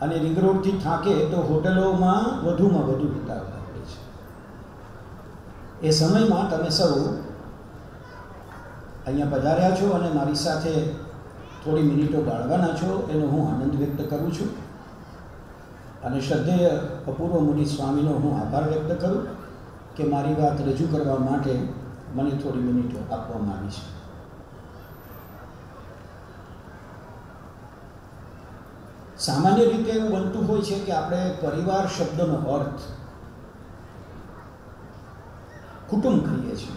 અને રિંગ રોડથી થાકે તો હોટલોમાં વધુમાં વધુ વિતાવતા હોય છે એ સમયમાં તમે સૌ અહીંયા પધાર્યા છો અને મારી સાથે થોડી મિનિટો ગાળવાના છો એનો હું આનંદ વ્યક્ત કરું છું અને શ્રદ્ધેય અપૂર્વ મુનિ સ્વામીનો હું આભાર વ્યક્ત કરું કે મારી વાત રજૂ કરવા માટે મને થોડી મિનિટો આપવામાં આવી છે સામાન્ય રીતે એવું બનતું હોય છે કે આપણે પરિવાર શબ્દનો અર્થ કુટુંબ કહીએ છીએ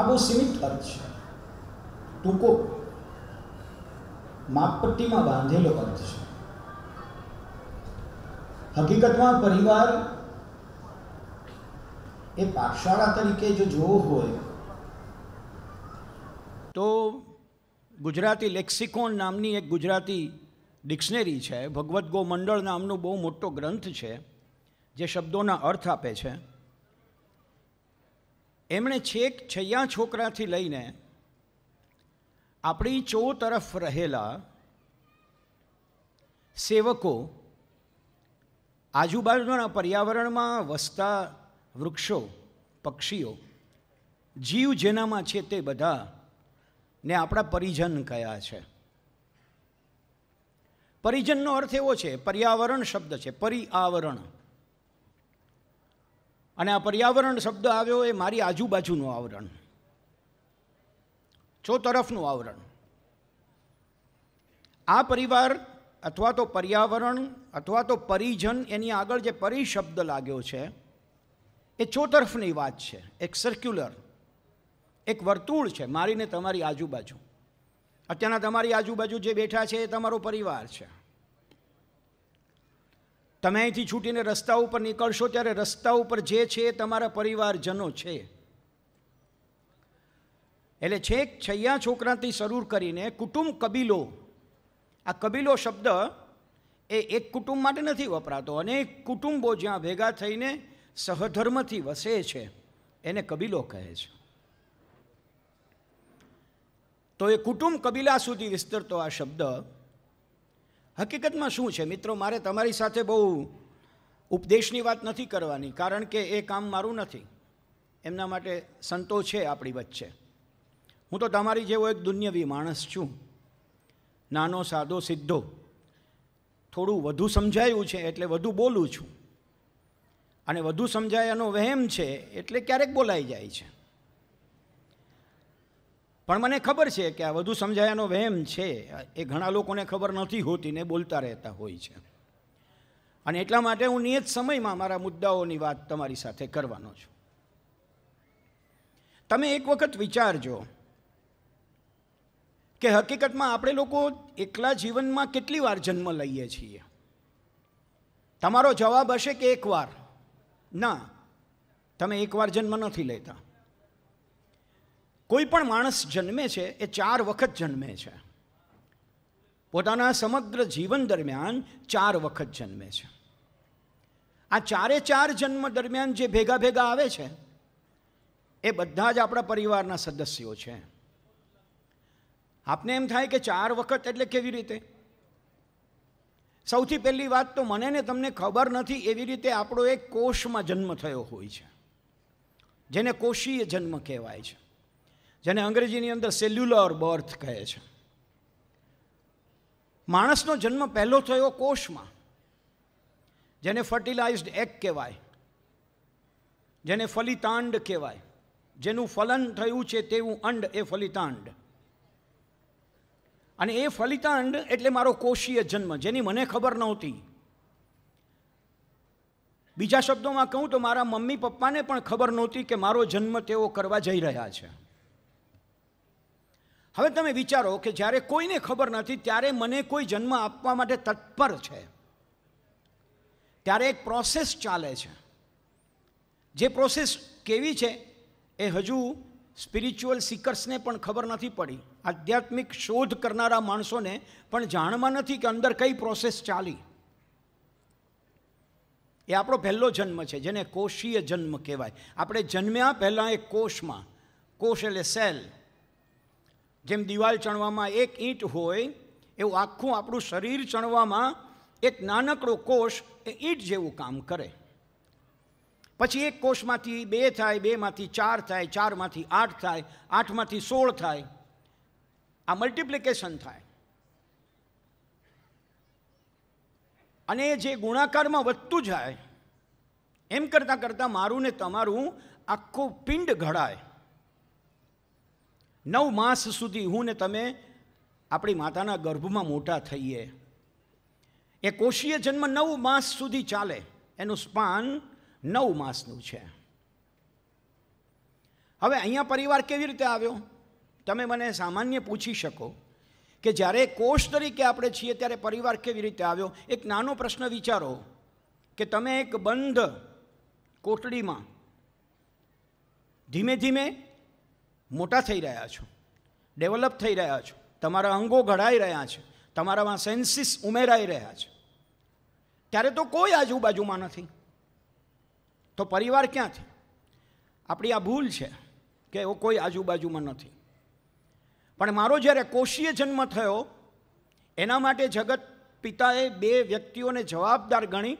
આ બહુ સીમિત અર્થ છે ટૂંકો માપપટ્ટીમાં બાંધેલો અર્થ છે હકીકતમાં પરિવાર એ પાઠશાળા તરીકે જો જોવો હોય તો ગુજરાતી લેક્સિકોન નામની એક ગુજરાતી ડિક્શનરી છે ભગવદ્ ગો મંડળ નામનો બહુ મોટો ગ્રંથ છે જે શબ્દોના અર્થ આપે છે એમણે છેક છૈયા છોકરાથી લઈને આપણી ચો તરફ રહેલા સેવકો આજુબાજુના પર્યાવરણમાં વસતા વૃક્ષો પક્ષીઓ જીવ જેનામાં છે તે બધા ને આપણા પરિજન કયા છે પરિજનનો અર્થ એવો છે પર્યાવરણ શબ્દ છે પરિઆવરણ અને આ પર્યાવરણ શબ્દ આવ્યો એ મારી આજુબાજુનું આવરણ ચોતરફનું આવરણ આ પરિવાર અથવા તો પર્યાવરણ અથવા તો પરિજન એની આગળ જે પરિશબ્દ લાગ્યો છે એ ચોતરફની વાત છે એક સર્ક્યુલર એક વર્તુળ છે મારીને તમારી આજુબાજુ અત્યારના તમારી આજુબાજુ જે બેઠા છે એ તમારો પરિવાર છે તમે અહીંથી છૂટીને રસ્તા ઉપર નીકળશો ત્યારે રસ્તા ઉપર જે છે એ તમારા પરિવારજનો છે એટલે છેક છૈયા છોકરાથી શરૂ કરીને કુટુંબ કબીલો આ કબીલો શબ્દ એ એક કુટુંબ માટે નથી વપરાતો અનેક કુટુંબો જ્યાં ભેગા થઈને સહધર્મથી વસે છે એને કબીલો કહે છે તો એ કુટુંબ કબીલા સુધી વિસ્તરતો આ શબ્દ હકીકતમાં શું છે મિત્રો મારે તમારી સાથે બહુ ઉપદેશની વાત નથી કરવાની કારણ કે એ કામ મારું નથી એમના માટે સંતો છે આપણી વચ્ચે હું તો તમારી જેવો એક દુન્યવી માણસ છું નાનો સાદો સીધો થોડું વધુ સમજાયું છે એટલે વધુ બોલું છું અને વધુ સમજાયાનો વહેમ છે એટલે ક્યારેક બોલાઈ જાય છે પણ મને ખબર છે કે આ વધુ સમજાયાનો વહેમ છે એ ઘણા લોકોને ખબર નથી હોતી ને બોલતા રહેતા હોય છે અને એટલા માટે હું નિયત સમયમાં મારા મુદ્દાઓની વાત તમારી સાથે કરવાનો છું તમે એક વખત વિચારજો કે હકીકતમાં આપણે લોકો એકલા જીવનમાં કેટલી વાર જન્મ લઈએ છીએ તમારો જવાબ હશે કે એકવાર ના તમે એકવાર જન્મ નથી લેતા કોઈ પણ માણસ જન્મે છે એ ચાર વખત જન્મે છે પોતાના સમગ્ર જીવન દરમિયાન ચાર વખત જન્મે છે આ ચારે ચાર જન્મ દરમિયાન જે ભેગા ભેગા આવે છે એ બધા જ આપણા પરિવારના સદસ્યો છે આપને એમ થાય કે ચાર વખત એટલે કેવી રીતે સૌથી પહેલી વાત તો મને ને તમને ખબર નથી એવી રીતે આપણો એક કોષમાં જન્મ થયો હોય છે જેને કોષીય જન્મ કહેવાય છે જેને અંગ્રેજીની અંદર સેલ્યુલર બર્થ કહે છે માણસનો જન્મ પહેલો થયો કોષમાં જેને ફર્ટિલાઇઝડ એગ કહેવાય જેને ફલિતાંડ કહેવાય જેનું ફલન થયું છે તેવું અંડ એ ફલિતાંડ અને એ ફલિતાંડ એટલે મારો કોષીય જન્મ જેની મને ખબર નહોતી બીજા શબ્દોમાં કહું તો મારા મમ્મી પપ્પાને પણ ખબર નહોતી કે મારો જન્મ તેઓ કરવા જઈ રહ્યા છે હવે તમે વિચારો કે જ્યારે કોઈને ખબર નથી ત્યારે મને કોઈ જન્મ આપવા માટે તત્પર છે ત્યારે એક પ્રોસેસ ચાલે છે જે પ્રોસેસ કેવી છે એ હજુ સ્પિરિચ્યુઅલ સિકર્સને પણ ખબર નથી પડી આધ્યાત્મિક શોધ કરનારા માણસોને પણ જાણમાં નથી કે અંદર કઈ પ્રોસેસ ચાલી એ આપણો પહેલો જન્મ છે જેને કોષીય જન્મ કહેવાય આપણે જન્મ્યા પહેલાં એક કોષમાં કોષ એટલે સેલ જેમ દિવાલ ચણવામાં એક ઈંટ હોય એવું આખું આપણું શરીર ચણવામાં એક નાનકડો કોષ એ ઈંટ જેવું કામ કરે પછી એક કોષમાંથી બે થાય બેમાંથી ચાર થાય ચારમાંથી આઠ થાય આઠમાંથી સોળ થાય આ મલ્ટિપ્લિકેશન થાય અને જે ગુણાકારમાં વધતું જાય એમ કરતાં કરતાં મારું ને તમારું આખું પિંડ ઘડાય નવ માસ સુધી હું ને તમે આપણી માતાના ગર્ભમાં મોટા થઈએ એ કોષીય જન્મ નવ માસ સુધી ચાલે એનું સ્પાન નવ માસનું છે હવે અહીંયા પરિવાર કેવી રીતે આવ્યો તમે મને સામાન્ય પૂછી શકો કે જ્યારે કોષ તરીકે આપણે છીએ ત્યારે પરિવાર કેવી રીતે આવ્યો એક નાનો પ્રશ્ન વિચારો કે તમે એક બંધ કોટડીમાં ધીમે ધીમે મોટા થઈ રહ્યા છો ડેવલપ થઈ રહ્યા છો તમારા અંગો ઘડાઈ રહ્યા છે તમારામાં સેન્સીસ ઉમેરાઈ રહ્યા છે ત્યારે તો કોઈ આજુબાજુમાં નથી તો પરિવાર ક્યાંથી આપણી આ ભૂલ છે કે એવો કોઈ આજુબાજુમાં નથી પણ મારો જ્યારે કોષીય જન્મ થયો એના માટે જગત પિતાએ બે વ્યક્તિઓને જવાબદાર ગણી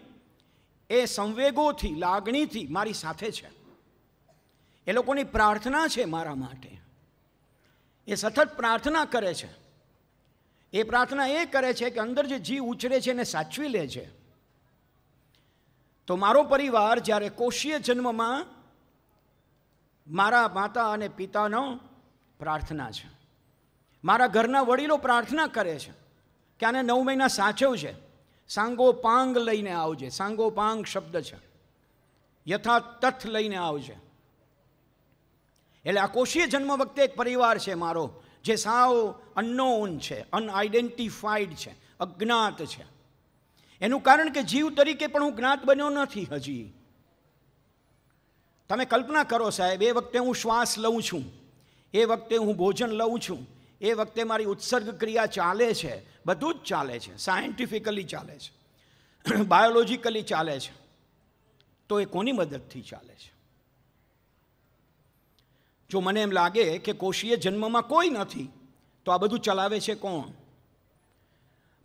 એ સંવેગોથી લાગણીથી મારી સાથે છે એ લોકોની પ્રાર્થના છે મારા માટે એ સતત પ્રાર્થના કરે છે એ પ્રાર્થના એ કરે છે કે અંદર જે જીવ ઉછરે છે એને સાચવી લે છે તો મારો પરિવાર જ્યારે કોષીય જન્મમાં મારા માતા અને પિતાનો પ્રાર્થના છે મારા ઘરના વડીલો પ્રાર્થના કરે છે કે આને નવ મહિના સાચવજે સાંગો પાંગ લઈને આવજે સાંગો પાંગ શબ્દ છે યથા તથ લઈને આવજે એટલે આ કોષીય જન્મ વખતે એક પરિવાર છે મારો જે સાવ અનનોન છે અનઆઇડેન્ટિફાઈડ છે અજ્ઞાત છે એનું કારણ કે જીવ તરીકે પણ હું જ્ઞાત બન્યો નથી હજી તમે કલ્પના કરો સાહેબ એ વખતે હું શ્વાસ લઉં છું એ વખતે હું ભોજન લઉં છું એ વખતે મારી ઉત્સર્ગ ક્રિયા ચાલે છે બધું જ ચાલે છે સાયન્ટિફિકલી ચાલે છે બાયોલોજિકલી ચાલે છે તો એ કોની મદદથી ચાલે છે જો મને એમ લાગે કે કોશીએ જન્મમાં કોઈ નથી તો આ બધું ચલાવે છે કોણ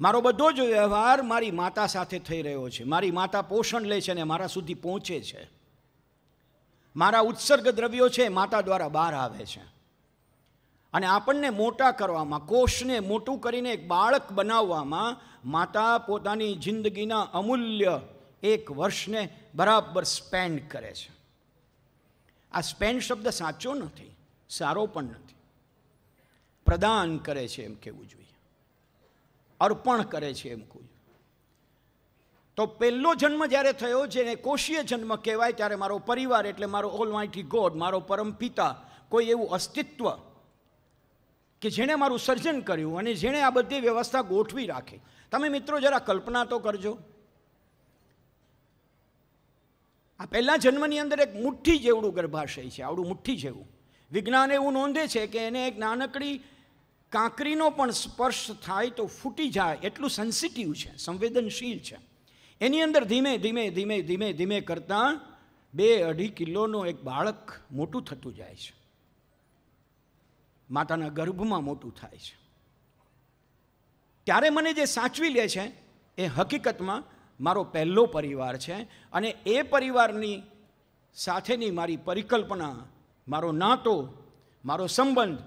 મારો બધો જ વ્યવહાર મારી માતા સાથે થઈ રહ્યો છે મારી માતા પોષણ લે છે અને મારા સુધી પહોંચે છે મારા ઉત્સર્ગ દ્રવ્યો છે માતા દ્વારા બહાર આવે છે અને આપણને મોટા કરવામાં કોષને મોટું કરીને એક બાળક બનાવવામાં માતા પોતાની જિંદગીના અમૂલ્ય એક વર્ષને બરાબર સ્પેન્ડ કરે છે આ સ્પેન શબ્દ સાચો નથી સારો પણ નથી પ્રદાન કરે છે એમ કહેવું જોઈએ અર્પણ કરે છે એમ કહેવું તો પહેલો જન્મ જ્યારે થયો જેને કોષીય જન્મ કહેવાય ત્યારે મારો પરિવાર એટલે મારો ઓલ માઇટી ગોડ મારો પરમ પિતા કોઈ એવું અસ્તિત્વ કે જેણે મારું સર્જન કર્યું અને જેણે આ બધી વ્યવસ્થા ગોઠવી રાખી તમે મિત્રો જરા કલ્પના તો કરજો આ પહેલાં જન્મની અંદર એક મુઠ્ઠી જેવડું ગર્ભાશય છે આવડું મુઠ્ઠી જેવું વિજ્ઞાન એવું નોંધે છે કે એને એક નાનકડી કાંકરીનો પણ સ્પર્શ થાય તો ફૂટી જાય એટલું સેન્સિટિવ છે સંવેદનશીલ છે એની અંદર ધીમે ધીમે ધીમે ધીમે ધીમે કરતાં બે અઢી કિલોનો એક બાળક મોટું થતું જાય છે માતાના ગર્ભમાં મોટું થાય છે ત્યારે મને જે સાચવી લે છે એ હકીકતમાં મારો પહેલો પરિવાર છે અને એ પરિવારની સાથેની મારી પરિકલ્પના મારો નાતો મારો સંબંધ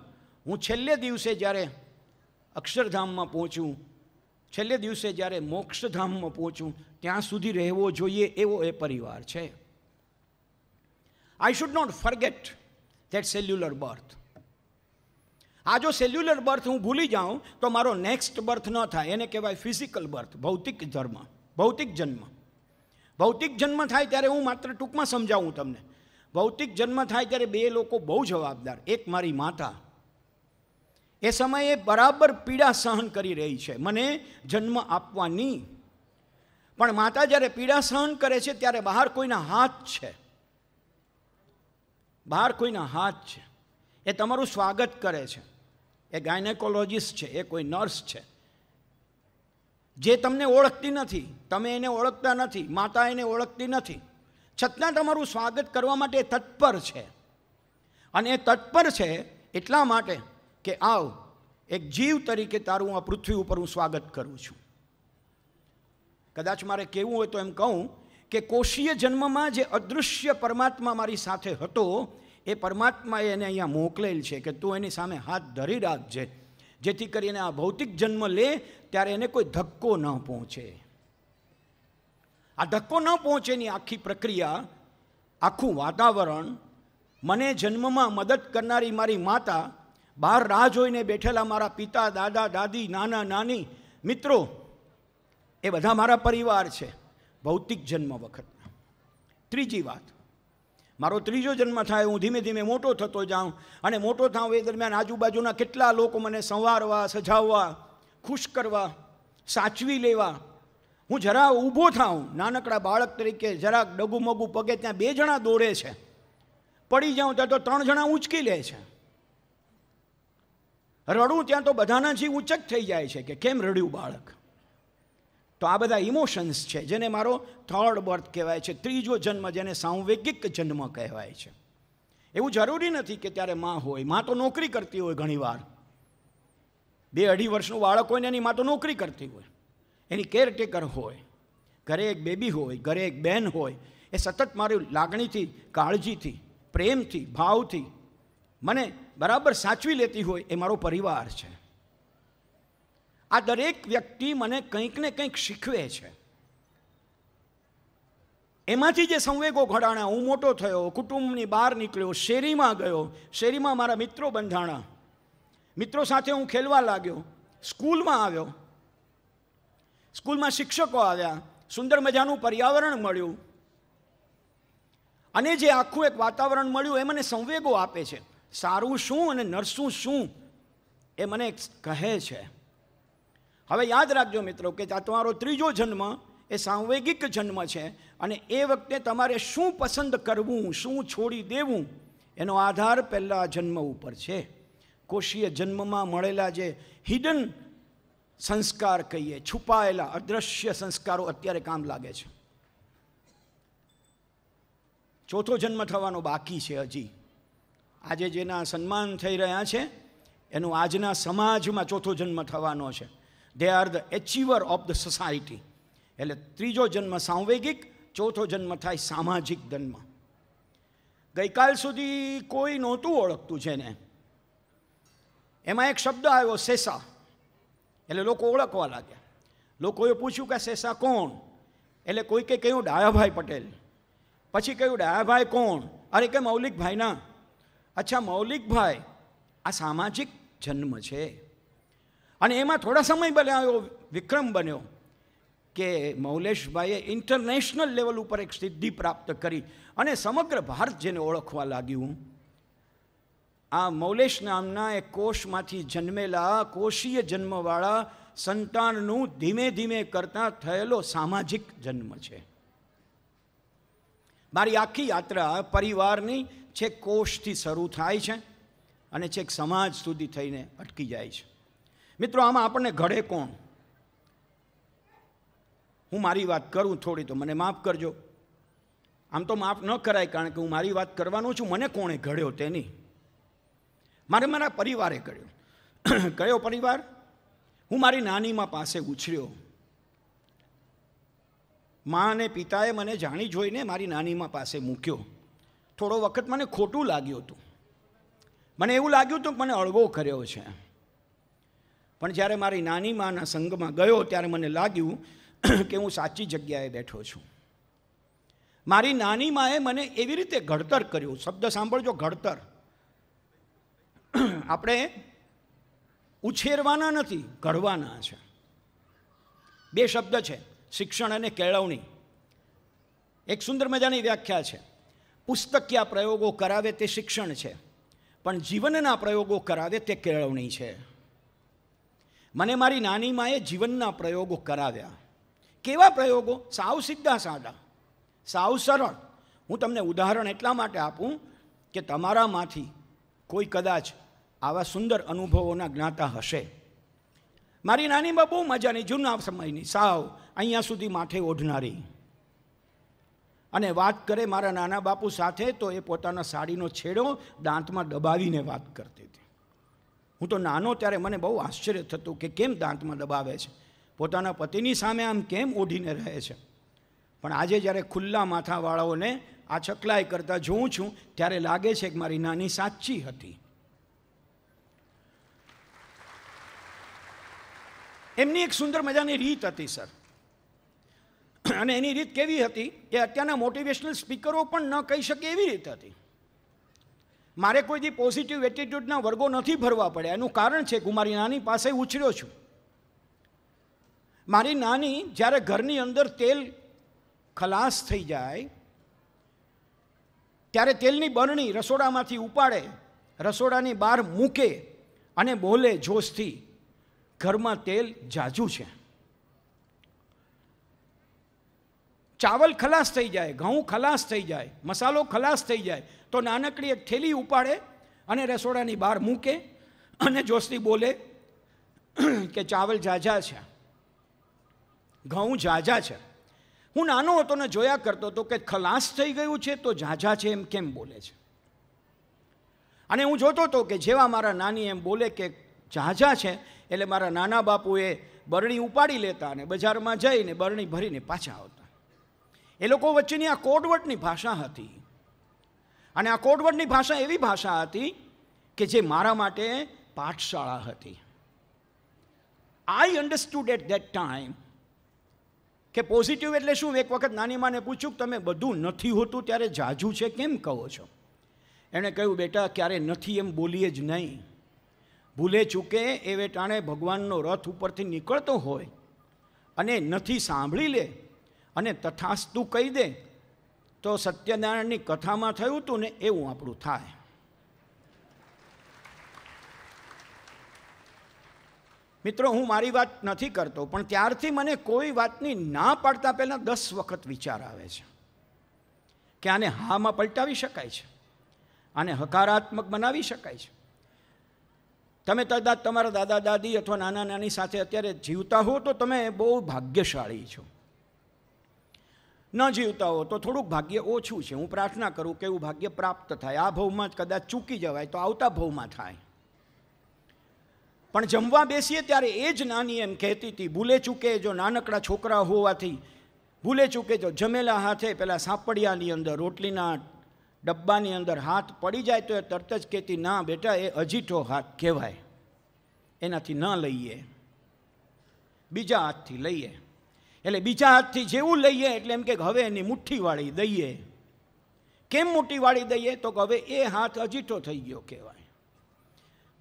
હું છેલ્લે દિવસે જ્યારે અક્ષરધામમાં પહોંચું છેલ્લે દિવસે જ્યારે મોક્ષધામમાં પહોંચું ત્યાં સુધી રહેવો જોઈએ એવો એ પરિવાર છે I should not forget that cellular birth આ જો સેલ્યુલર બર્થ હું ભૂલી જાઉં તો મારો નેક્સ્ટ બર્થ ન થાય એને કહેવાય ફિઝિકલ બર્થ ભૌતિક ધર્મ ભૌતિક જન્મ ભૌતિક જન્મ થાય ત્યારે હું માત્ર ટૂંકમાં સમજાવું તમને ભૌતિક જન્મ થાય ત્યારે બે લોકો બહુ જવાબદાર એક મારી માતા એ સમયે બરાબર પીડા સહન કરી રહી છે મને જન્મ આપવાની પણ માતા જ્યારે પીડા સહન કરે છે ત્યારે બહાર કોઈના હાથ છે બહાર કોઈના હાથ છે એ તમારું સ્વાગત કરે છે એ ગાયનેકોલોજીસ્ટ છે એ કોઈ નર્સ છે જે તમને ઓળખતી નથી તમે એને ઓળખતા નથી માતા એને ઓળખતી નથી છતાં તમારું સ્વાગત કરવા માટે તત્પર છે અને એ તત્પર છે એટલા માટે કે આવ એક જીવ તરીકે તારું આ પૃથ્વી ઉપર હું સ્વાગત કરું છું કદાચ મારે કહેવું હોય તો એમ કહું કે કોષીય જન્મમાં જે અદૃશ્ય પરમાત્મા મારી સાથે હતો એ પરમાત્માએ એને અહીંયા મોકલેલ છે કે તું એની સામે હાથ ધરી રાખજે જેથી કરીને આ ભૌતિક જન્મ લે ત્યારે એને કોઈ ધક્કો ન પહોંચે આ ધક્કો ન પહોંચેની આખી પ્રક્રિયા આખું વાતાવરણ મને જન્મમાં મદદ કરનારી મારી માતા બહાર રાહ જોઈને બેઠેલા મારા પિતા દાદા દાદી નાના નાની મિત્રો એ બધા મારા પરિવાર છે ભૌતિક જન્મ વખત ત્રીજી વાત મારો ત્રીજો જન્મ થાય હું ધીમે ધીમે મોટો થતો જાઉં અને મોટો થાઉં એ દરમિયાન આજુબાજુના કેટલા લોકો મને સંવારવા સજાવવા ખુશ કરવા સાચવી લેવા હું જરા ઊભો થાઉં નાનકડા બાળક તરીકે જરાક ડગુમગુ પગે ત્યાં બે જણા દોડે છે પડી જાઉં ત્યાં તો ત્રણ જણા ઉંચકી લે છે રડું ત્યાં તો બધાના જીવ ઉચક થઈ જાય છે કે કેમ રડ્યું બાળક તો આ બધા ઇમોશન્સ છે જેને મારો થર્ડ બર્થ કહેવાય છે ત્રીજો જન્મ જેને સાંવેગિક જન્મ કહેવાય છે એવું જરૂરી નથી કે ત્યારે માં હોય માં તો નોકરી કરતી હોય ઘણીવાર બે અઢી વર્ષનું બાળક હોય ને એની માં તો નોકરી કરતી હોય એની કેરટેકર હોય ઘરે એક બેબી હોય ઘરે એક બહેન હોય એ સતત મારી લાગણીથી કાળજીથી પ્રેમથી ભાવથી મને બરાબર સાચવી લેતી હોય એ મારો પરિવાર છે આ દરેક વ્યક્તિ મને કંઈક ને કંઈક શીખવે છે એમાંથી જે સંવેગો ઘડાણા હું મોટો થયો કુટુંબની બહાર નીકળ્યો શેરીમાં ગયો શેરીમાં મારા મિત્રો બંધાણા મિત્રો સાથે હું ખેલવા લાગ્યો સ્કૂલમાં આવ્યો સ્કૂલમાં શિક્ષકો આવ્યા સુંદર મજાનું પર્યાવરણ મળ્યું અને જે આખું એક વાતાવરણ મળ્યું એ મને સંવેગો આપે છે સારું શું અને નરસું શું એ મને કહે છે હવે યાદ રાખજો મિત્રો કે આ તમારો ત્રીજો જન્મ એ સાંવેગિક જન્મ છે અને એ વખતે તમારે શું પસંદ કરવું શું છોડી દેવું એનો આધાર પહેલાં જન્મ ઉપર છે કોષીય જન્મમાં મળેલા જે હિડન સંસ્કાર કહીએ છુપાયેલા અદ્રશ્ય સંસ્કારો અત્યારે કામ લાગે છે ચોથો જન્મ થવાનો બાકી છે હજી આજે જેના સન્માન થઈ રહ્યા છે એનો આજના સમાજમાં ચોથો જન્મ થવાનો છે they are the achiever of the society એટલે ત્રીજો જન્મ સાંવેગિક ચોથો જન્મ થાય સામાજિક જન્મ ગઈકાલ સુધી કોઈ નહોતું ઓળખતું છે ને એમાં એક શબ્દ આવ્યો શેષા એટલે લોકો ઓળખવા લાગ્યા લોકોએ પૂછ્યું કે શેષા કોણ એટલે કોઈ કોઈકે કહ્યું ડાયાભાઈ પટેલ પછી કહ્યું ડાયાભાઈ કોણ અરે કે મૌલિકભાઈ ના અચ્છા મૌલિકભાઈ આ સામાજિક જન્મ છે અને એમાં થોડા સમય બન્યા એવો વિક્રમ બન્યો કે મૌલેશભાઈએ ઇન્ટરનેશનલ લેવલ ઉપર એક સિદ્ધિ પ્રાપ્ત કરી અને સમગ્ર ભારત જેને ઓળખવા લાગ્યું આ મૌલેશ નામના એક કોષમાંથી જન્મેલા કોષીય જન્મવાળા સંતાનનું ધીમે ધીમે કરતાં થયેલો સામાજિક જન્મ છે મારી આખી યાત્રા પરિવારની છેક કોષથી શરૂ થાય છે અને છેક સમાજ સુધી થઈને અટકી જાય છે મિત્રો આમાં આપણને ઘડે કોણ હું મારી વાત કરું થોડી તો મને માફ કરજો આમ તો માફ ન કરાય કારણ કે હું મારી વાત કરવાનો છું મને કોણે ઘડ્યો તેની મારે મારા પરિવારે કર્યો કયો પરિવાર હું મારી નાનીમાં પાસે ઉછર્યો મા અને પિતાએ મને જાણી જોઈને મારી નાનીમાં પાસે મૂક્યો થોડો વખત મને ખોટું લાગ્યું હતું મને એવું લાગ્યું હતું કે મને અળગો કર્યો છે પણ જ્યારે મારી નાની માના સંઘમાં ગયો ત્યારે મને લાગ્યું કે હું સાચી જગ્યાએ બેઠો છું મારી નાની માએ મને એવી રીતે ઘડતર કર્યું શબ્દ સાંભળજો ઘડતર આપણે ઉછેરવાના નથી ઘડવાના છે બે શબ્દ છે શિક્ષણ અને કેળવણી એક સુંદર મજાની વ્યાખ્યા છે પુસ્તકીયા પ્રયોગો કરાવે તે શિક્ષણ છે પણ જીવનના પ્રયોગો કરાવે તે કેળવણી છે મને મારી નાની માએ જીવનના પ્રયોગો કરાવ્યા કેવા પ્રયોગો સાવ સીધા સાડા સાવ સરળ હું તમને ઉદાહરણ એટલા માટે આપું કે તમારામાંથી કોઈ કદાચ આવા સુંદર અનુભવોના જ્ઞાતા હશે મારી નાની બા બહુ મજાની જૂના સમયની સાવ અહીંયા સુધી માથે ઓઢનારી અને વાત કરે મારા નાના બાપુ સાથે તો એ પોતાના સાડીનો છેડો દાંતમાં દબાવીને વાત કરતી હતી હું તો નાનો ત્યારે મને બહુ આશ્ચર્ય થતું કે કેમ દાંતમાં દબાવે છે પોતાના પતિની સામે આમ કેમ ઓઢીને રહે છે પણ આજે જ્યારે ખુલ્લા માથાવાળાઓને આ ચકલાઈ કરતાં જોઉં છું ત્યારે લાગે છે કે મારી નાની સાચી હતી એમની એક સુંદર મજાની રીત હતી સર અને એની રીત કેવી હતી એ અત્યારના મોટિવેશનલ સ્પીકરો પણ ન કહી શકે એવી રીત હતી મારે કોઈથી પોઝિટિવ એટીટ્યૂડના વર્ગો નથી ભરવા પડે એનું કારણ છે કે હું મારી નાની પાસે ઉછર્યો છું મારી નાની જ્યારે ઘરની અંદર તેલ ખલાસ થઈ જાય ત્યારે તેલની બરણી રસોડામાંથી ઉપાડે રસોડાની બહાર મૂકે અને બોલે જોશથી ઘરમાં તેલ જાજુ છે ચાવલ ખલાસ થઈ જાય ઘઉં ખલાસ થઈ જાય મસાલો ખલાસ થઈ જાય તો નાનકડી એક થેલી ઉપાડે અને રસોડાની બહાર મૂકે અને જોશની બોલે કે ચાવલ ઝાઝા છે ઘઉં ઝાઝા છે હું નાનો હતો ને જોયા કરતો હતો કે ખલાસ થઈ ગયું છે તો ઝાઝા છે એમ કેમ બોલે છે અને હું જોતો હતો કે જેવા મારા નાની એમ બોલે કે ઝાઝા છે એટલે મારા નાના બાપુએ બરણી ઉપાડી લેતા અને બજારમાં જઈને બરણી ભરીને પાછા આવતા એ લોકો વચ્ચેની આ કોડવટની ભાષા હતી અને આ કોડવટની ભાષા એવી ભાષા હતી કે જે મારા માટે પાઠશાળા હતી I understood at that time કે પોઝિટિવ એટલે શું એક વખત નાની માને પૂછ્યું કે તમે બધું નથી હોતું ત્યારે જાજુ છે કેમ કહો છો એણે કહ્યું બેટા ક્યારે નથી એમ બોલીએ જ નહીં ભૂલે ચૂકે એ વેટાણે ભગવાનનો રથ ઉપરથી નીકળતો હોય અને નથી સાંભળી લે અને તથાસ્તુ કહી દે તો સત્યનારાયણની કથામાં થયું હતું ને એવું આપણું થાય મિત્રો હું મારી વાત નથી કરતો પણ ત્યારથી મને કોઈ વાતની ના પાડતા પહેલાં દસ વખત વિચાર આવે છે કે આને હામાં પલટાવી શકાય છે આને હકારાત્મક બનાવી શકાય છે તમે કદાચ તમારા દાદા દાદી અથવા નાના નાની સાથે અત્યારે જીવતા હો તો તમે બહુ ભાગ્યશાળી છો ન જીવતા હો તો થોડુંક ભાગ્ય ઓછું છે હું પ્રાર્થના કરું કે એવું ભાગ્ય પ્રાપ્ત થાય આ ભાવમાં જ કદાચ ચૂકી જવાય તો આવતા ભાવમાં થાય પણ જમવા બેસીએ ત્યારે એ જ નાની એમ કહેતી હતી ભૂલે ચૂકે જો નાનકડા છોકરા હોવાથી ભૂલે ચૂકે જો જમેલા હાથે પેલા સાંપડિયાની અંદર રોટલીના ડબ્બાની અંદર હાથ પડી જાય તો એ તરત જ કહેતી ના બેટા એ અજીઠો હાથ કહેવાય એનાથી ન લઈએ બીજા હાથથી લઈએ એટલે બીજા હાથથી જેવું લઈએ એટલે એમ કે હવે એની મુઠ્ઠી વાળી દઈએ કેમ મુઠ્ઠી વાળી દઈએ તો હવે એ હાથ અજીઠો થઈ ગયો કહેવાય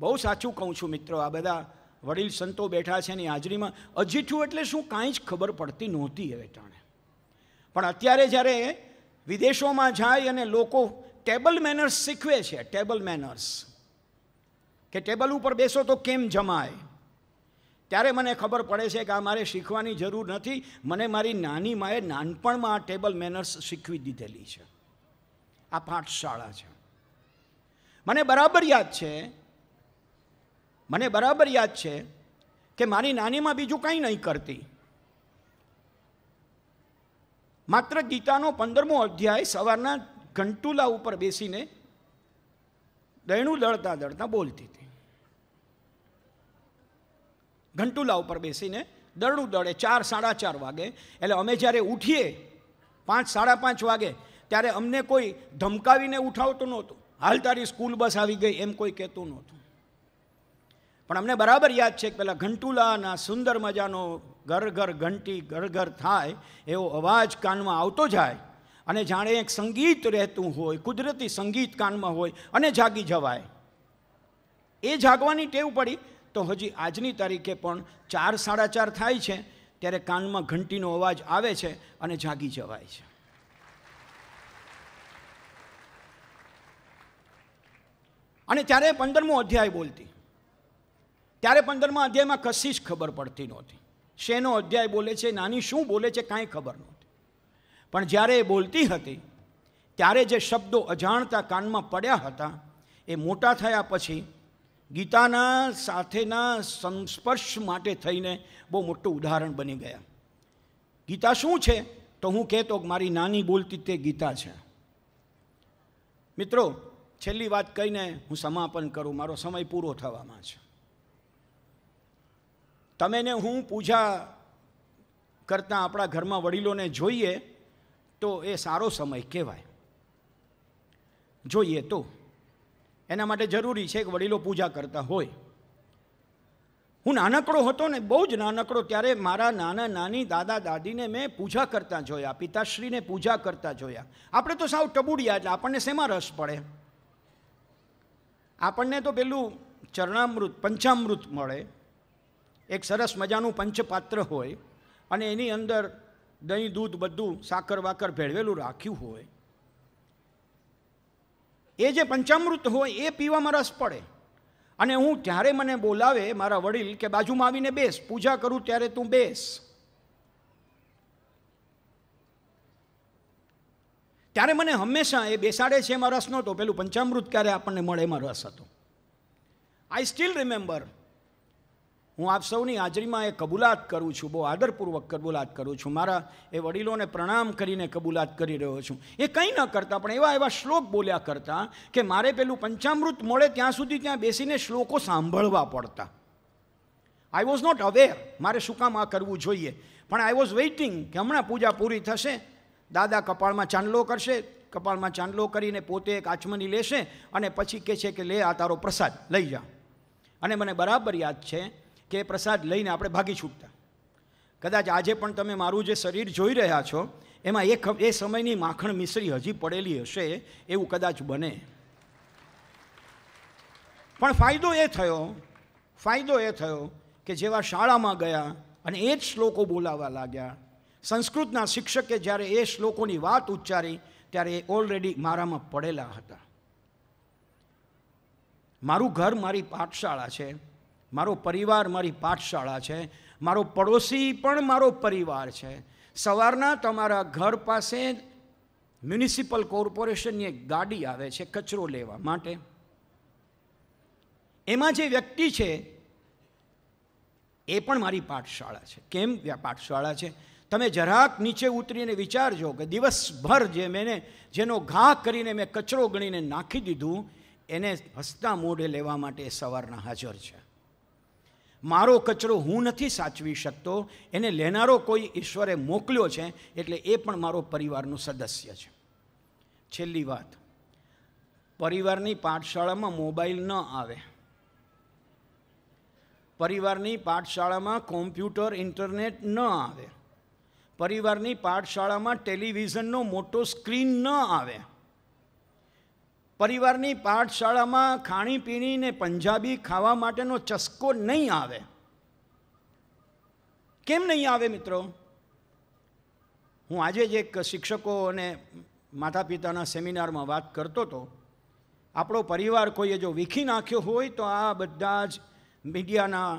બહુ સાચું કહું છું મિત્રો આ બધા વડીલ સંતો બેઠા છે એની હાજરીમાં અજીઠું એટલે શું કાંઈ જ ખબર પડતી નહોતી હવે ટાણે પણ અત્યારે જ્યારે વિદેશોમાં જાય અને લોકો ટેબલ મેનર્સ શીખવે છે ટેબલ મેનર્સ કે ટેબલ ઉપર બેસો તો કેમ જમાય ત્યારે મને ખબર પડે છે કે આ મારે શીખવાની જરૂર નથી મને મારી નાની માએ નાનપણમાં આ ટેબલ મેનર્સ શીખવી દીધેલી છે આ પાઠશાળા છે મને બરાબર યાદ છે મને બરાબર યાદ છે કે મારી નાનીમાં બીજું કંઈ નહીં કરતી માત્ર ગીતાનો પંદરમો અધ્યાય સવારના ઘંટુલા ઉપર બેસીને દયણું દળતા દળતા બોલતી ઘંટુલા ઉપર બેસીને દરડું દડે ચાર સાડા ચાર વાગે એટલે અમે જ્યારે ઉઠીએ પાંચ સાડા પાંચ વાગે ત્યારે અમને કોઈ ધમકાવીને ઉઠાવતું નહોતું હાલ તારી સ્કૂલ બસ આવી ગઈ એમ કોઈ કહેતું નહોતું પણ અમને બરાબર યાદ છે કે પેલા ઘંટુલાના સુંદર મજાનો ઘર ઘર ઘંટી ઘર ઘર થાય એવો અવાજ કાનમાં આવતો જાય અને જાણે એક સંગીત રહેતું હોય કુદરતી સંગીત કાનમાં હોય અને જાગી જવાય એ જાગવાની ટેવ પડી તો હજી આજની તારીખે પણ ચાર સાડા ચાર થાય છે ત્યારે કાનમાં ઘંટીનો અવાજ આવે છે અને જાગી જવાય છે અને ત્યારે પંદરમો અધ્યાય બોલતી ત્યારે પંદરમા અધ્યાયમાં કશી જ ખબર પડતી નહોતી શેનો અધ્યાય બોલે છે નાની શું બોલે છે કાંઈ ખબર નહોતી પણ જ્યારે એ બોલતી હતી ત્યારે જે શબ્દો અજાણતા કાનમાં પડ્યા હતા એ મોટા થયા પછી ગીતાના સાથેના સંસ્પર્શ માટે થઈને બહુ મોટું ઉદાહરણ બની ગયા ગીતા શું છે તો હું કહેતો મારી નાની બોલતી તે ગીતા છે મિત્રો છેલ્લી વાત કહીને હું સમાપન કરું મારો સમય પૂરો થવામાં છે તમેને હું પૂજા કરતાં આપણા ઘરમાં વડીલોને જોઈએ તો એ સારો સમય કહેવાય જોઈએ તો એના માટે જરૂરી છે કે વડીલો પૂજા કરતા હોય હું નાનકડો હતો ને બહુ જ નાનકડો ત્યારે મારા નાના નાની દાદા દાદીને મેં પૂજા કરતા જોયા પિતાશ્રીને પૂજા કરતા જોયા આપણે તો સાવ ટબુડિયા એટલે આપણને શેમાં રસ પડે આપણને તો પેલું ચરણામૃત પંચામૃત મળે એક સરસ મજાનું પંચપાત્ર હોય અને એની અંદર દહીં દૂધ બધું સાકર વાકર ભેળવેલું રાખ્યું હોય એ જે પંચામૃત હોય એ પીવામાં રસ પડે અને હું ત્યારે મને બોલાવે મારા વડીલ કે બાજુમાં આવીને બેસ પૂજા કરું ત્યારે તું બેસ ત્યારે મને હંમેશા એ બેસાડે છે એમાં રસ નહોતો પેલું પંચામૃત ક્યારે આપણને મળે એમાં રસ હતો આઈ સ્ટીલ રિમેમ્બર હું આપ સૌની હાજરીમાં એ કબૂલાત કરું છું બહુ આદરપૂર્વક કબૂલાત કરું છું મારા એ વડીલોને પ્રણામ કરીને કબૂલાત કરી રહ્યો છું એ કંઈ ન કરતા પણ એવા એવા શ્લોક બોલ્યા કરતા કે મારે પેલું પંચામૃત મળે ત્યાં સુધી ત્યાં બેસીને શ્લોકો સાંભળવા પડતા આઈ વોઝ નોટ અવેર મારે શું કામ આ કરવું જોઈએ પણ આઈ વોઝ વેઇટિંગ કે હમણાં પૂજા પૂરી થશે દાદા કપાળમાં ચાંદલો કરશે કપાળમાં ચાંદલો કરીને પોતે એક આચમની લેશે અને પછી કહે છે કે લે આ તારો પ્રસાદ લઈ જા અને મને બરાબર યાદ છે કે પ્રસાદ લઈને આપણે ભાગી છૂટતા કદાચ આજે પણ તમે મારું જે શરીર જોઈ રહ્યા છો એમાં એક એ સમયની માખણ મિશ્રી હજી પડેલી હશે એવું કદાચ બને પણ ફાયદો એ થયો ફાયદો એ થયો કે જેવા શાળામાં ગયા અને એ જ શ્લોકો બોલાવા લાગ્યા સંસ્કૃતના શિક્ષકે જ્યારે એ શ્લોકોની વાત ઉચ્ચારી ત્યારે એ ઓલરેડી મારામાં પડેલા હતા મારું ઘર મારી પાઠશાળા છે મારો પરિવાર મારી પાઠશાળા છે મારો પડોશી પણ મારો પરિવાર છે સવારના તમારા ઘર પાસે મ્યુનિસિપલ કોર્પોરેશનની એક ગાડી આવે છે કચરો લેવા માટે એમાં જે વ્યક્તિ છે એ પણ મારી પાઠશાળા છે કેમ પાઠશાળા છે તમે જરાક નીચે ઉતરીને વિચારજો કે દિવસભર જે મેં જેનો ઘા કરીને મેં કચરો ગણીને નાખી દીધું એને હસતા મોઢે લેવા માટે સવારના હાજર છે મારો કચરો હું નથી સાચવી શકતો એને લેનારો કોઈ ઈશ્વરે મોકલ્યો છે એટલે એ પણ મારો પરિવારનો સદસ્ય છે છેલ્લી વાત પરિવારની પાઠશાળામાં મોબાઈલ ન આવે પરિવારની પાઠશાળામાં કોમ્પ્યુટર ઇન્ટરનેટ ન આવે પરિવારની પાઠશાળામાં ટેલિવિઝનનો મોટો સ્ક્રીન ન આવે પરિવારની પાઠશાળામાં ખાણીપીણી ને પંજાબી ખાવા માટેનો ચસ્કો નહીં આવે કેમ નહીં આવે મિત્રો હું આજે જ એક શિક્ષકો અને માતા પિતાના સેમિનારમાં વાત કરતો હતો આપણો પરિવાર કોઈએ જો વીખી નાખ્યો હોય તો આ બધા જ મીડિયાના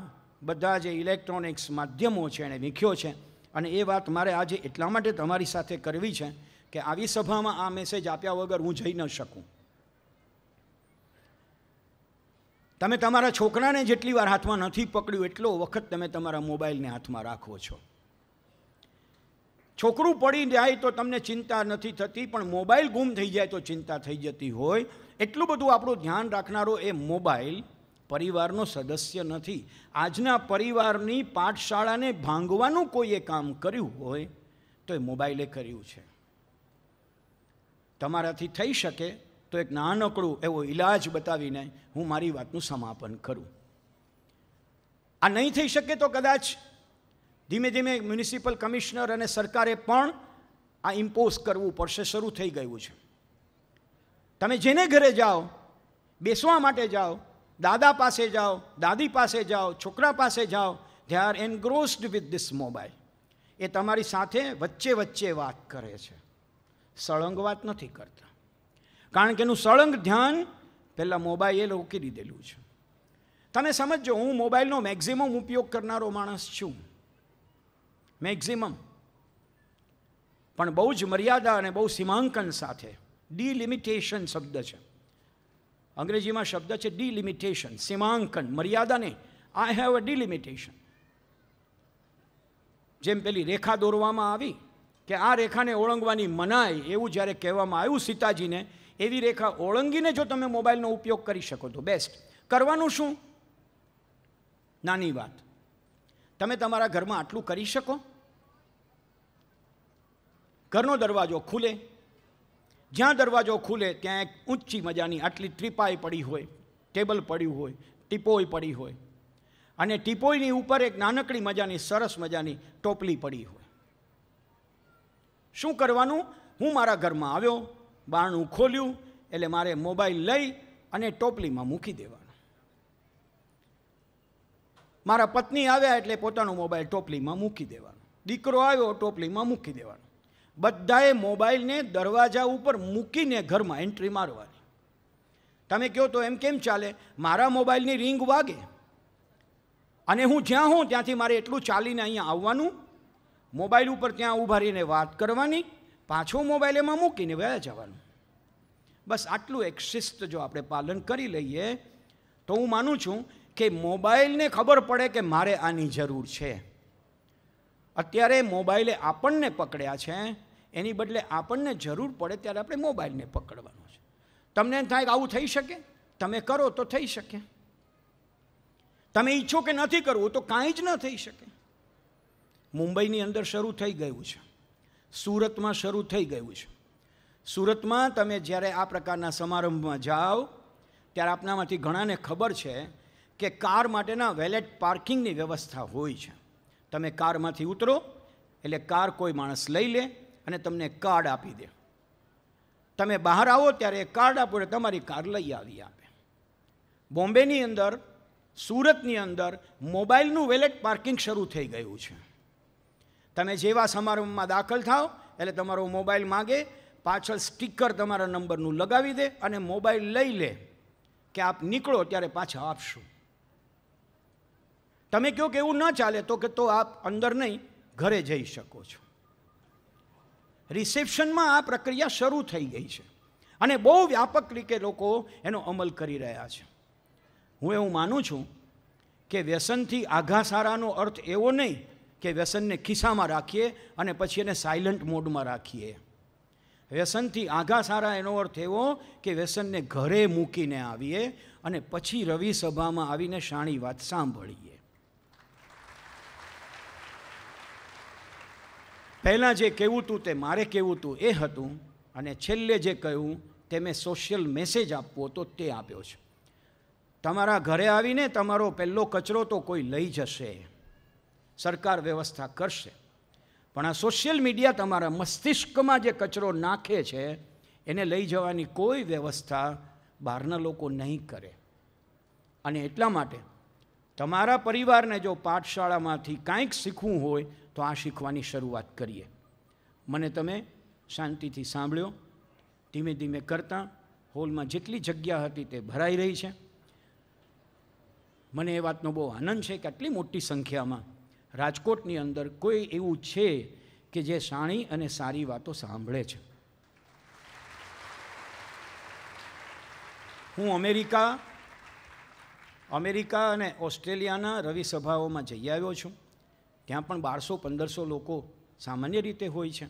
બધા જે ઇલેક્ટ્રોનિક્સ માધ્યમો છે એણે વીખ્યો છે અને એ વાત મારે આજે એટલા માટે તમારી સાથે કરવી છે કે આવી સભામાં આ મેસેજ આપ્યા વગર હું જઈ ન શકું તમે તમારા છોકરાને જેટલી વાર હાથમાં નથી પકડ્યું એટલો વખત તમે તમારા મોબાઈલને હાથમાં રાખો છો છોકરું પડી જાય તો તમને ચિંતા નથી થતી પણ મોબાઈલ ગુમ થઈ જાય તો ચિંતા થઈ જતી હોય એટલું બધું આપણું ધ્યાન રાખનારો એ મોબાઈલ પરિવારનો સદસ્ય નથી આજના પરિવારની પાઠશાળાને ભાંગવાનું કોઈએ કામ કર્યું હોય તો એ મોબાઈલે કર્યું છે તમારાથી થઈ શકે તો એક નાનકડું એવો ઈલાજ બતાવીને હું મારી વાતનું સમાપન કરું આ નહીં થઈ શકે તો કદાચ ધીમે ધીમે મ્યુનિસિપલ કમિશનર અને સરકારે પણ આ ઇમ્પોઝ કરવું પડશે શરૂ થઈ ગયું છે તમે જેને ઘરે જાઓ બેસવા માટે જાઓ દાદા પાસે જાઓ દાદી પાસે જાઓ છોકરા પાસે જાઓ they are engrossed with this mobile એ તમારી સાથે વચ્ચે વચ્ચે વાત કરે છે સળંગ વાત નથી કરતા કારણ કે એનું સળંગ ધ્યાન પહેલાં મોબાઈલે રોકી દીધેલું છે તમે સમજો હું મોબાઈલનો મેક્ઝિમમ ઉપયોગ કરનારો માણસ છું મેક્ઝિમમ પણ બહુ જ મર્યાદા અને બહુ સીમાંકન સાથે ડીલિમિટેશન શબ્દ છે અંગ્રેજીમાં શબ્દ છે ડીલિમિટેશન સીમાંકન મર્યાદા મર્યાદાને આઈ હેવ અ ડીલિમિટેશન જેમ પેલી રેખા દોરવામાં આવી કે આ રેખાને ઓળંગવાની મનાય એવું જ્યારે કહેવામાં આવ્યું સીતાજીને એવી રેખા ઓળંગીને જો તમે મોબાઈલનો ઉપયોગ કરી શકો તો બેસ્ટ કરવાનું શું નાની વાત તમે તમારા ઘરમાં આટલું કરી શકો ઘરનો દરવાજો ખુલે જ્યાં દરવાજો ખુલે ત્યાં એક ઊંચી મજાની આટલી ત્રિપાઈ પડી હોય ટેબલ પડ્યું હોય ટીપોઈ પડી હોય અને ટીપોઈની ઉપર એક નાનકડી મજાની સરસ મજાની ટોપલી પડી હોય શું કરવાનું હું મારા ઘરમાં આવ્યો બારણું ખોલ્યું એટલે મારે મોબાઈલ લઈ અને ટોપલીમાં મૂકી દેવાનો મારા પત્ની આવ્યા એટલે પોતાનો મોબાઈલ ટોપલીમાં મૂકી દેવાનો દીકરો આવ્યો ટોપલીમાં મૂકી દેવાનો બધાએ મોબાઈલને દરવાજા ઉપર મૂકીને ઘરમાં એન્ટ્રી મારવાની તમે કહો તો એમ કેમ ચાલે મારા મોબાઈલની રિંગ વાગે અને હું જ્યાં હોઉં ત્યાંથી મારે એટલું ચાલીને અહીંયા આવવાનું મોબાઈલ ઉપર ત્યાં ઊભા રહીને વાત કરવાની પાછો મોબાઈલ એમાં મૂકીને વયા જવાનું બસ આટલું એક શિસ્ત જો આપણે પાલન કરી લઈએ તો હું માનું છું કે મોબાઈલને ખબર પડે કે મારે આની જરૂર છે અત્યારે મોબાઈલે આપણને પકડ્યા છે એની બદલે આપણને જરૂર પડે ત્યારે આપણે મોબાઈલને પકડવાનો છે તમને થાય કે આવું થઈ શકે તમે કરો તો થઈ શકે તમે ઈચ્છો કે નથી કરવું તો કાંઈ જ ન થઈ શકે મુંબઈની અંદર શરૂ થઈ ગયું છે સુરતમાં શરૂ થઈ ગયું છે સુરતમાં તમે જ્યારે આ પ્રકારના સમારંભમાં જાઓ ત્યારે આપનામાંથી ઘણાને ખબર છે કે કાર માટેના વેલેટ પાર્કિંગની વ્યવસ્થા હોય છે તમે કારમાંથી ઉતરો એટલે કાર કોઈ માણસ લઈ લે અને તમને કાર્ડ આપી દે તમે બહાર આવો ત્યારે એ કાર્ડ આપો એટલે તમારી કાર લઈ આવી આપે બોમ્બેની અંદર સુરતની અંદર મોબાઈલનું વેલેટ પાર્કિંગ શરૂ થઈ ગયું છે તમે જેવા સમારંભમાં દાખલ થાઓ એટલે તમારો મોબાઈલ માગે પાછળ સ્ટીકર તમારા નંબરનું લગાવી દે અને મોબાઈલ લઈ લે કે આપ નીકળો ત્યારે પાછા આપશું તમે કહો કે એવું ન ચાલે તો કે તો આપ અંદર નહીં ઘરે જઈ શકો છો રિસેપ્શનમાં આ પ્રક્રિયા શરૂ થઈ ગઈ છે અને બહુ વ્યાપક રીતે લોકો એનો અમલ કરી રહ્યા છે હું એવું માનું છું કે વ્યસનથી આઘા સારાનો અર્થ એવો નહીં કે વ્યસનને ખિસ્સામાં રાખીએ અને પછી એને સાયલન્ટ મોડમાં રાખીએ વ્યસનથી આઘા સારા એનો અર્થ એવો કે વ્યસનને ઘરે મૂકીને આવીએ અને પછી રવિ સભામાં આવીને શાણી વાત સાંભળીએ પહેલાં જે કહેવું હતું તે મારે કહેવું હતું એ હતું અને છેલ્લે જે કહ્યું તે મેં સોશિયલ મેસેજ આપવો તો તે આપ્યો છે તમારા ઘરે આવીને તમારો પહેલો કચરો તો કોઈ લઈ જશે સરકાર વ્યવસ્થા કરશે પણ આ સોશિયલ મીડિયા તમારા મસ્તિષ્કમાં જે કચરો નાખે છે એને લઈ જવાની કોઈ વ્યવસ્થા બહારના લોકો નહીં કરે અને એટલા માટે તમારા પરિવારને જો પાઠશાળામાંથી કાંઈક શીખવું હોય તો આ શીખવાની શરૂઆત કરીએ મને તમે શાંતિથી સાંભળ્યો ધીમે ધીમે કરતાં હોલમાં જેટલી જગ્યા હતી તે ભરાઈ રહી છે મને એ વાતનો બહુ આનંદ છે કે આટલી મોટી સંખ્યામાં રાજકોટની અંદર કોઈ એવું છે કે જે સાણી અને સારી વાતો સાંભળે છે હું અમેરિકા અમેરિકા અને ઓસ્ટ્રેલિયાના રવિ સભાઓમાં જઈ આવ્યો છું ત્યાં પણ બારસો પંદરસો લોકો સામાન્ય રીતે હોય છે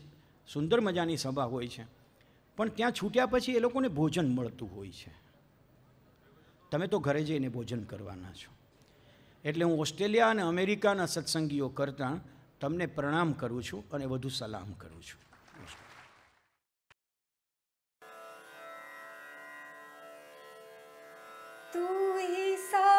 સુંદર મજાની સભા હોય છે પણ ત્યાં છૂટ્યા પછી એ લોકોને ભોજન મળતું હોય છે તમે તો ઘરે જઈને ભોજન કરવાના છો એટલે હું ઓસ્ટ્રેલિયા અને અમેરિકાના સત્સંગીઓ કરતાં તમને પ્રણામ કરું છું અને વધુ સલામ કરું છું તું